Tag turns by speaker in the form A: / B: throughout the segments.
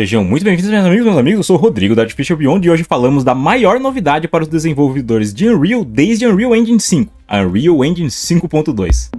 A: Sejam muito bem-vindos, meus amigos, meus amigos. Eu sou o Rodrigo da Artificial Beyond e hoje falamos da maior novidade para os desenvolvedores de Unreal desde Unreal Engine 5, Unreal Engine 5.2.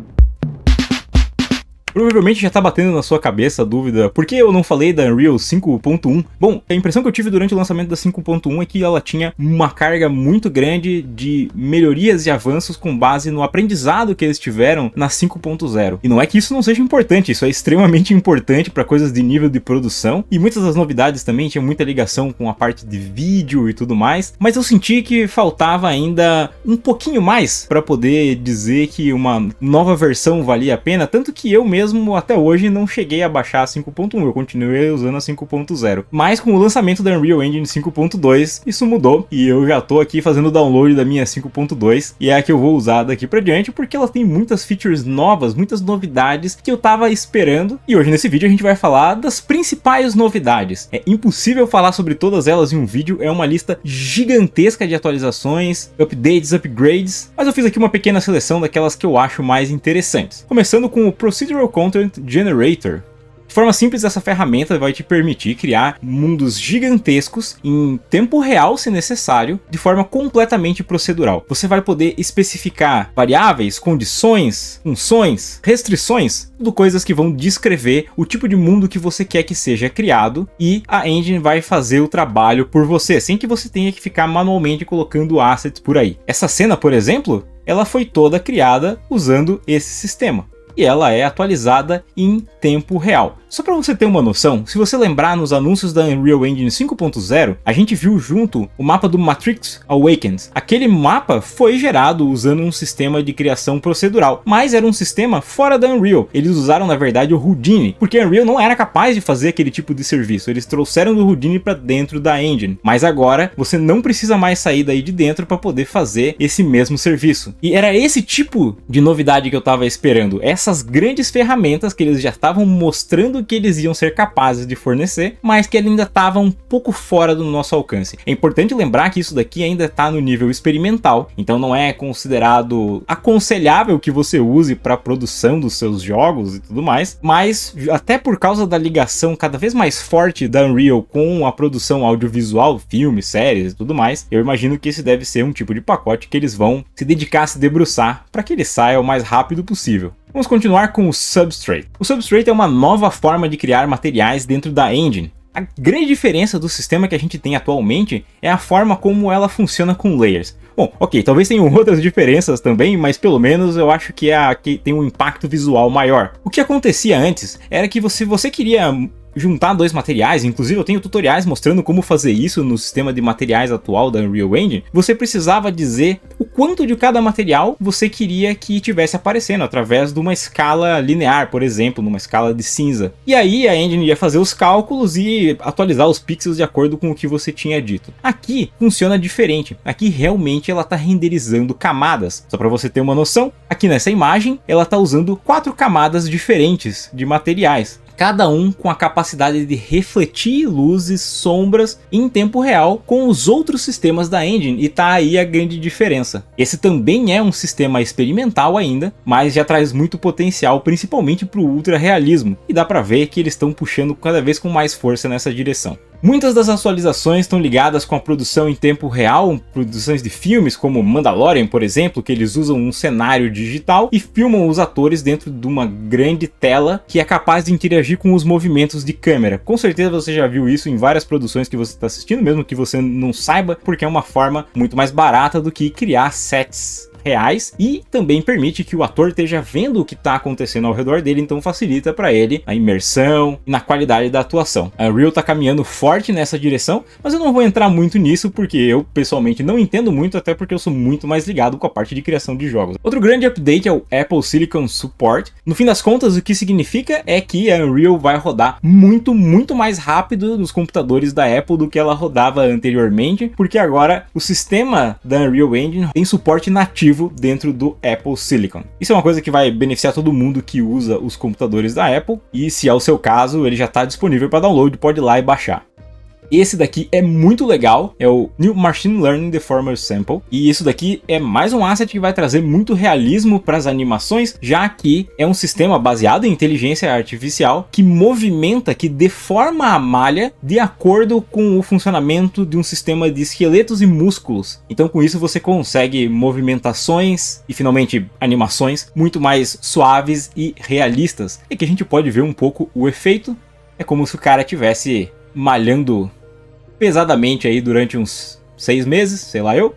A: Provavelmente já tá batendo na sua cabeça a dúvida por que eu não falei da Unreal 5.1. Bom, a impressão que eu tive durante o lançamento da 5.1 é que ela tinha uma carga muito grande de melhorias e avanços com base no aprendizado que eles tiveram na 5.0. E não é que isso não seja importante, isso é extremamente importante para coisas de nível de produção e muitas das novidades também tinham muita ligação com a parte de vídeo e tudo mais, mas eu senti que faltava ainda um pouquinho mais para poder dizer que uma nova versão valia a pena, tanto que eu mesmo mesmo até hoje não cheguei a baixar a 5.1, eu continuei usando a 5.0. Mas com o lançamento da Unreal Engine 5.2, isso mudou e eu já tô aqui fazendo o download da minha 5.2 e é a que eu vou usar daqui para diante porque ela tem muitas features novas, muitas novidades que eu tava esperando e hoje nesse vídeo a gente vai falar das principais novidades. É impossível falar sobre todas elas em um vídeo, é uma lista gigantesca de atualizações, updates, upgrades, mas eu fiz aqui uma pequena seleção daquelas que eu acho mais interessantes. Começando com o Procedural Content Generator. De forma simples, essa ferramenta vai te permitir criar mundos gigantescos em tempo real, se necessário, de forma completamente procedural. Você vai poder especificar variáveis, condições, funções, restrições, tudo coisas que vão descrever o tipo de mundo que você quer que seja criado e a engine vai fazer o trabalho por você, sem que você tenha que ficar manualmente colocando assets por aí. Essa cena, por exemplo, ela foi toda criada usando esse sistema e ela é atualizada em tempo real. Só para você ter uma noção, se você lembrar nos anúncios da Unreal Engine 5.0, a gente viu junto o mapa do Matrix Awakens. Aquele mapa foi gerado usando um sistema de criação procedural, mas era um sistema fora da Unreal. Eles usaram na verdade o Houdini, porque a Unreal não era capaz de fazer aquele tipo de serviço. Eles trouxeram do Houdini para dentro da engine, mas agora você não precisa mais sair daí de dentro para poder fazer esse mesmo serviço. E era esse tipo de novidade que eu estava esperando. É essas grandes ferramentas que eles já estavam mostrando que eles iam ser capazes de fornecer, mas que ainda estavam um pouco fora do nosso alcance. É importante lembrar que isso daqui ainda está no nível experimental, então não é considerado aconselhável que você use para produção dos seus jogos e tudo mais, mas até por causa da ligação cada vez mais forte da Unreal com a produção audiovisual, filmes, séries e tudo mais, eu imagino que esse deve ser um tipo de pacote que eles vão se dedicar a se debruçar para que ele saia o mais rápido possível. Vamos continuar com o Substrate. O Substrate é uma nova forma de criar materiais dentro da engine. A grande diferença do sistema que a gente tem atualmente é a forma como ela funciona com layers. Bom, ok, talvez tenham outras diferenças também, mas pelo menos eu acho que é a que tem um impacto visual maior. O que acontecia antes era que se você, você queria juntar dois materiais, inclusive eu tenho tutoriais mostrando como fazer isso no sistema de materiais atual da Unreal Engine, você precisava dizer o quanto de cada material você queria que tivesse aparecendo através de uma escala linear, por exemplo, numa escala de cinza. E aí a engine ia fazer os cálculos e atualizar os pixels de acordo com o que você tinha dito. Aqui funciona diferente. Aqui realmente ela está renderizando camadas. Só para você ter uma noção, aqui nessa imagem ela está usando quatro camadas diferentes de materiais cada um com a capacidade de refletir luzes, sombras em tempo real com os outros sistemas da engine, e tá aí a grande diferença. Esse também é um sistema experimental ainda, mas já traz muito potencial, principalmente para o ultra realismo, e dá para ver que eles estão puxando cada vez com mais força nessa direção. Muitas das atualizações estão ligadas com a produção em tempo real, produções de filmes como Mandalorian, por exemplo, que eles usam um cenário digital e filmam os atores dentro de uma grande tela que é capaz de interagir com os movimentos de câmera. Com certeza você já viu isso em várias produções que você está assistindo, mesmo que você não saiba, porque é uma forma muito mais barata do que criar sets reais e também permite que o ator esteja vendo o que está acontecendo ao redor dele, então facilita para ele a imersão e na qualidade da atuação. A Unreal está caminhando forte nessa direção, mas eu não vou entrar muito nisso porque eu pessoalmente não entendo muito, até porque eu sou muito mais ligado com a parte de criação de jogos. Outro grande update é o Apple Silicon Support. No fim das contas, o que significa é que a Unreal vai rodar muito, muito mais rápido nos computadores da Apple do que ela rodava anteriormente, porque agora o sistema da Unreal Engine tem suporte nativo nativo dentro do Apple Silicon. Isso é uma coisa que vai beneficiar todo mundo que usa os computadores da Apple, e se é o seu caso, ele já está disponível para download, pode ir lá e baixar. Esse daqui é muito legal, é o New Machine Learning Deformer Sample. E isso daqui é mais um asset que vai trazer muito realismo para as animações, já que é um sistema baseado em inteligência artificial que movimenta, que deforma a malha de acordo com o funcionamento de um sistema de esqueletos e músculos. Então com isso você consegue movimentações e finalmente animações muito mais suaves e realistas. E que a gente pode ver um pouco o efeito. É como se o cara tivesse malhando pesadamente aí durante uns seis meses, sei lá eu.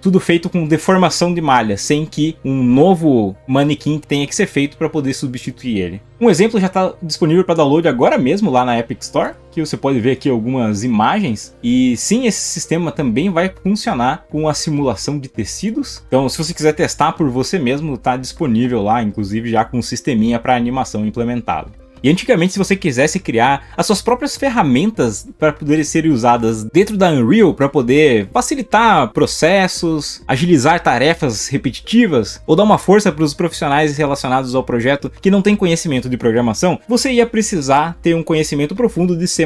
A: Tudo feito com deformação de malha, sem que um novo manequim tenha que ser feito para poder substituir ele. Um exemplo já está disponível para download agora mesmo lá na Epic Store, que você pode ver aqui algumas imagens. E sim, esse sistema também vai funcionar com a simulação de tecidos. Então, se você quiser testar por você mesmo, está disponível lá, inclusive já com um sisteminha para animação implementado. E antigamente, se você quisesse criar as suas próprias ferramentas para poderem ser usadas dentro da Unreal para poder facilitar processos, agilizar tarefas repetitivas ou dar uma força para os profissionais relacionados ao projeto que não têm conhecimento de programação, você ia precisar ter um conhecimento profundo de C++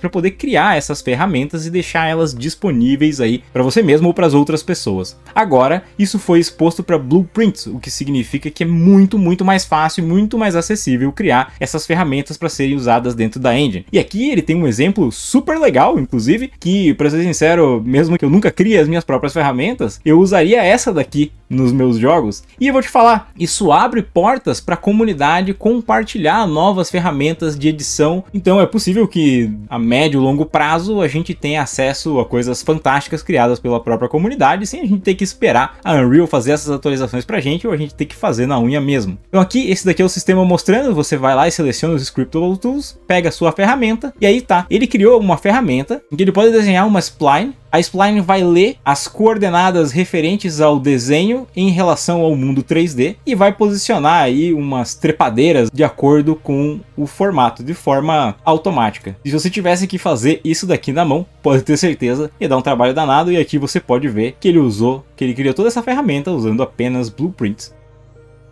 A: para poder criar essas ferramentas e deixar elas disponíveis aí para você mesmo ou para as outras pessoas. Agora, isso foi exposto para Blueprints, o que significa que é muito, muito mais fácil, muito mais acessível criar essas ferramentas para serem usadas dentro da engine. E aqui ele tem um exemplo super legal, inclusive, que, para ser sincero, mesmo que eu nunca crie as minhas próprias ferramentas, eu usaria essa daqui nos meus jogos. E eu vou te falar, isso abre portas para a comunidade compartilhar novas ferramentas de edição. Então é possível que a médio e longo prazo a gente tenha acesso a coisas fantásticas criadas pela própria comunidade, sem a gente ter que esperar a Unreal fazer essas atualizações para a gente ou a gente ter que fazer na unha mesmo. Então aqui, esse daqui é o sistema mostrando, você vai lá e seleciona os Scriptable Tools, pega a sua ferramenta e aí tá, ele criou uma ferramenta em que ele pode desenhar uma spline a spline vai ler as coordenadas referentes ao desenho em relação ao mundo 3D e vai posicionar aí umas trepadeiras de acordo com o formato, de forma automática. Se você tivesse que fazer isso daqui na mão, pode ter certeza, ia dar um trabalho danado e aqui você pode ver que ele usou, que ele criou toda essa ferramenta usando apenas blueprints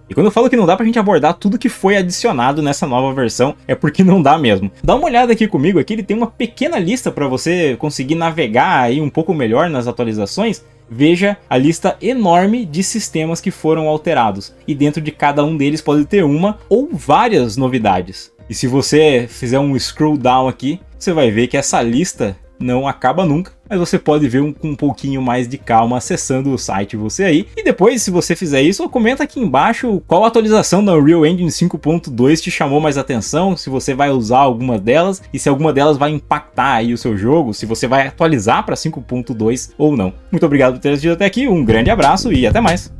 A: e quando eu falo que não dá pra gente abordar tudo que foi adicionado nessa nova versão, é porque não dá mesmo. Dá uma olhada aqui comigo, aqui ele tem uma pequena lista para você conseguir navegar aí um pouco melhor nas atualizações, veja a lista enorme de sistemas que foram alterados, e dentro de cada um deles pode ter uma ou várias novidades. E se você fizer um scroll down aqui, você vai ver que essa lista não acaba nunca, mas você pode ver um, com um pouquinho mais de calma acessando o site você aí. E depois, se você fizer isso, comenta aqui embaixo qual atualização da Unreal Engine 5.2 te chamou mais atenção, se você vai usar alguma delas e se alguma delas vai impactar aí o seu jogo, se você vai atualizar para 5.2 ou não. Muito obrigado por ter assistido até aqui, um grande abraço e até mais.